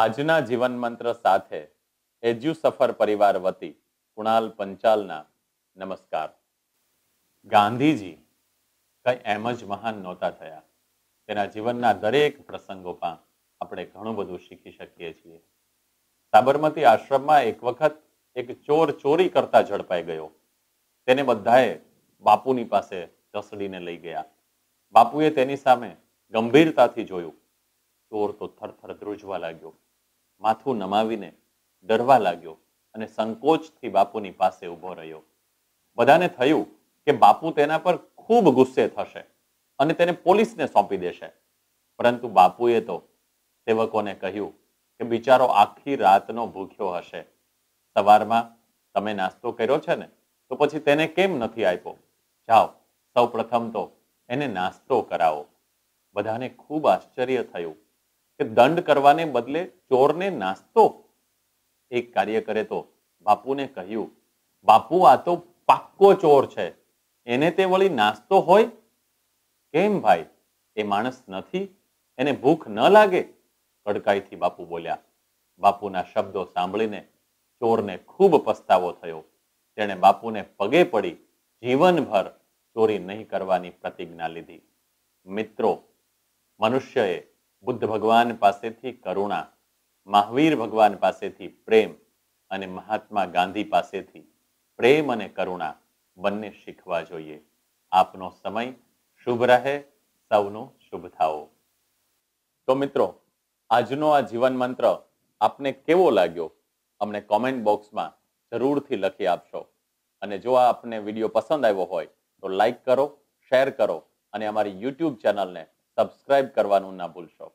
આજના જીવન મંત્ર સાથે એજ્યુ સફર પરિવાર વતી કુણાલ પંચાલના નમસ્કાર ગાંધીજી કઈ એમ જ મહાન નહોતા થયા તેના જીવનના દરેક પ્રસંગોમાં આપણે ઘણું બધું શીખી શકીએ છીએ સાબરમતી આશ્રમમાં એક વખત એક ચોર ચોરી કરતા ઝડપાઈ ગયો તેને બધાએ બાપુની પાસે ઢસડીને લઈ ગયા બાપુએ તેની સામે ગંભીરતાથી જોયું ચોર તો થરથર ધ્રુજવા લાગ્યો માથું નમાવીને ડરવા લાગ્યો અને સંકોચથી બાપુની પાસે ઊભો રહ્યો બધાને થયું કે બાપુ તેના પર ખૂબ ગુસ્સે થશે અને તેને પોલીસને સોંપી દેશે પરંતુ બાપુએ તો સેવકોને કહ્યું કે બિચારો આખી રાતનો ભૂખ્યો હશે સવારમાં તમે નાસ્તો કર્યો છે ને તો પછી તેને કેમ નથી આપ્યો જાઓ સૌ પ્રથમ તો એને નાસ્તો કરાવો બધાને ખૂબ આશ્ચર્ય થયું કે દંડ કરવાને બદલે ચોરને નાસ્તો એક કાર્ય કરે તો બાપુને કહ્યું બાપુ આ તો પાક્કો ચોર છે એને તે વળી નાસ્તો હોય કેમ ભાઈ એ માણસ નથી એને ભૂખ ન લાગે કડકાઈથી બાપુ બોલ્યા બાપુના શબ્દો સાંભળીને ચોરને ખૂબ પસ્તાવો થયો તેણે બાપુને પગે પડી જીવનભર ચોરી નહીં કરવાની પ્રતિજ્ઞા લીધી મિત્રો મનુષ્યએ બુદ્ધ ભગવાન પાસેથી કરુણા મહાવીર ભગવાન પાસેથી પ્રેમ અને મહાત્મા ગાંધી પાસેથી પ્રેમ અને કરુણા બંને શીખવા જોઈએ આપનો સમય શુભ રહે સૌનો શુભ થાવો તો મિત્રો આજનો આ જીવન મંત્ર આપને કેવો લાગ્યો અમને કોમેન્ટ બોક્સમાં જરૂરથી લખી આપશો અને જો આપને વિડીયો પસંદ આવ્યો હોય તો લાઈક કરો શેર કરો અને અમારી યુટ્યુબ ચેનલને સબસ્ક્રાઇબ કરવાનું ના ભૂલશો